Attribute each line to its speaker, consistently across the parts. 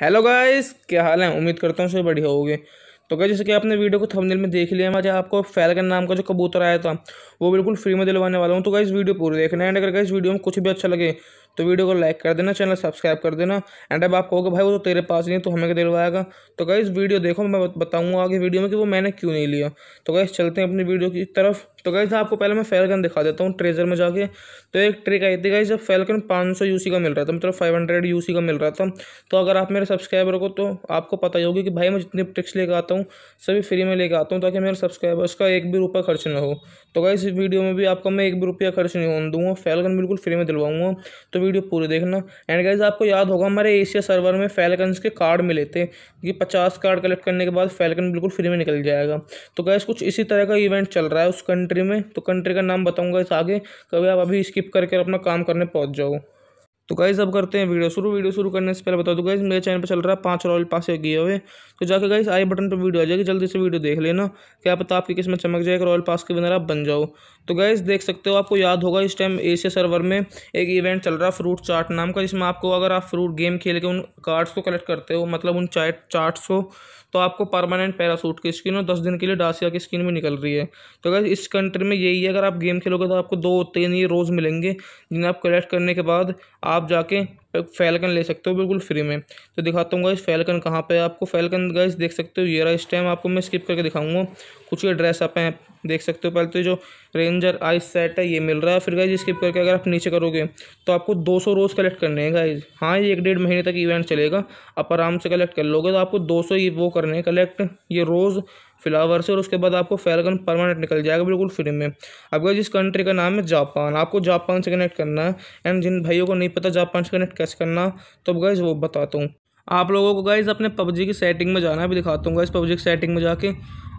Speaker 1: hello guys क्या हाल है उम्मीद करता हूँ सब बढ़िया होगे तो क्या जैसे कि आपने वीडियो को थंबनेल में देख लिया मैं आपको फैलकन नाम का जो कबूतर आया था वो बिल्कुल फ्री में दिलवाने वाला हूँ तो गाइस वीडियो पूरी देखना एंड अगर गाइस वीडियो में कुछ भी अच्छा लगे तो वीडियो को लाइक कर देना चैनल सब्सक्राइब कर देना एंड अब आप कहोगे भाई वो तो तेरे पास नहीं है तो हमें दिलवाएगा तो इस वीडियो देखो मैं बताऊँगा आगे वीडियो में कि वो मैंने क्यों नहीं लिया तो गाइज़ चलते हैं अपनी वीडियो की तरफ तो गाइज़ आपको पहले मैं फैलकन दिखा देता हूँ ट्रेजर में जाके तो एक ट्रिक आई थी कहीं जब फैलकन पाँच सौ का मिल रहा था मतलब फाइव हंड्रेड का मिल रहा था तो अगर आप मेरे सब्सक्राइबर को तो आपको पता ही होगी कि भाई मैं जितनी ट्रिक्स लेकर आता हूँ सभी फ्री में लेकर आता हूँ ताकि मेरे सब्सक्राइबर्स का एक भी रुपया खर्च ना हो तो कहीं इस वीडियो में भी आपका मैं एक भी रुपया खर्च नहीं होने दूँगा फैलकन बिल्कुल फ्री में दिलवाऊँगा तो वीडियो पूरी देखना एंड गाइज आपको याद होगा हमारे एशिया सर्वर में फैलकन्स के कार्ड मिले थे कि पचास कार्ड कलेक्ट करने के बाद फैलकन बिल्कुल फ्री में निकल जाएगा तो गैस कुछ इसी तरह का इवेंट चल रहा है उस कंट्री में तो कंट्री का नाम बताऊँगा इस आगे कभी आप अभी स्किप करके अपना काम करने पहुँच जाओ तो गाइज अब करते हैं वीडियो शुरू वीडियो शुरू करने से पहले बता दो तो गाइज मेरे चैनल पर चल रहा है पाँच रॉयल पास गिए हुए तो जाकर गाइज आई बटन पर वीडियो आ जाएगी जल्दी से वीडियो देख लेना क्या पता आपकी किस्मत चमक जाएगा रॉयल पास के बिना आप बन जाओ तो गाइज देख सकते हो आपको याद होगा इस टाइम एशिया सर्वर में एक इवेंट चल रहा है फ्रूट चार्ट नाम का जिसमें आपको अगर आप फ्रूट गेम खेल के उन कार्ड्स को कलेक्ट करते हो मतलब उन चार्ट चार्ट्स को तो आपको परमानेंट पैरासूट की स्किन और दस दिन के लिए डासिया की स्किन भी निकल रही है तो अगर इस कंट्री में यही है अगर आप गेम खेलोगे तो आपको दो तीन ये रोज़ मिलेंगे जिन्हें आप कलेक्ट करने के बाद आप आप जाके फैलकन ले सकते हो बिल्कुल फ्री में तो दिखाता हूँ गाइस फैलकन कहाँ पे आपको फैलकन गाइस देख सकते हो ये रहा इस टाइम आपको मैं स्किप करके दिखाऊंगा कुछ ये ड्रेस आप हैं देख सकते हो पहले तो जो रेंजर आइस सेट है ये मिल रहा है फिर गाइज स्किप करके अगर आप नीचे करोगे तो आपको सौ रोज़ कलेक्ट करने हैं गाइज हाँ ये एक डेढ़ महीने तक इवेंट चलेगा आप आराम से कलेक्ट कर लोगे तो आपको सौ ये वो करने हैं कलेक्ट ये रोज़ फ्लावर से और उसके बाद आपको फैलकन परमानेंट निकल जाएगा बिल्कुल फ्री में अब आपका जिस कंट्री का नाम है जापान आपको जापान से कनेक्ट करना है एंड जिन भाइयों को नहीं पता जापान से कनेक्ट कैसे करना तो अब गाइज़ वो बताता हूँ आप लोगों को गाइज़ अपने पबजी की सेटिंग में जाना है अभी दिखाता हूँ गाइज़ पबजी की सेटिंग में जाके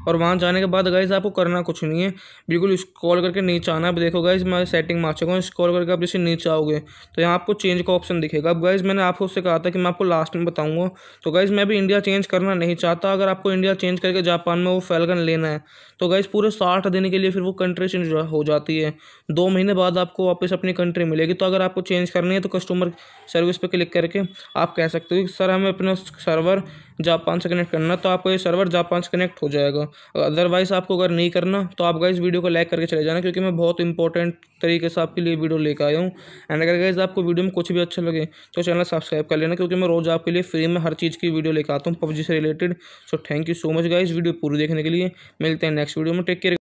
Speaker 1: और वहाँ जाने के बाद गाइज आपको करना कुछ नहीं है बिल्कुल स्क्रॉल करके नीचे आना अब देखो गाइज मैं सेटिंग मार चुका हूँ स्क्रॉल करके आप जैसे नीचे आओगे तो यहाँ आपको चेंज का ऑप्शन दिखेगा अब गाइज मैंने आपको उससे कहा था कि मैं आपको लास्ट में बताऊँगा तो गाइज मैं भी इंडिया चेंज करना नहीं चाहता अगर आपको इंडिया चेंज करके जापान में वो फैलगन लेना है तो गाइज पूरे साठ दिन के लिए फिर वो कंट्री चेंज हो जाती है दो महीने बाद आपको वापस अपनी कंट्री मिलेगी तो अगर आपको चेंज करनी है तो कस्टमर सर्विस पर क्लिक करके आप कह सकते हो कि सर हमें अपना सर्वर जापान से कनेक्ट करना तो आपका ये सर्वर जापान से कनेक्ट हो जाएगा अदरवाइज़ आपको अगर नहीं करना तो आप गाइज़ वीडियो को लाइक करके चले जाना क्योंकि मैं बहुत इंपॉर्टेंट तरीके से आपके लिए वीडियो लेकर आया हूँ एंड अगर गाइज़ आपको वीडियो में कुछ भी अच्छा लगे तो चैनल सब्सक्राइब कर लेना क्योंकि मैं रोज़ आपके लिए फ्री में हर चीज़ की वीडियो लेकर आता हूँ पबजी से related so thank you so much guys video पूरी देखने के लिए मिलते हैं नेक्स्ट वीडियो में टेक केयर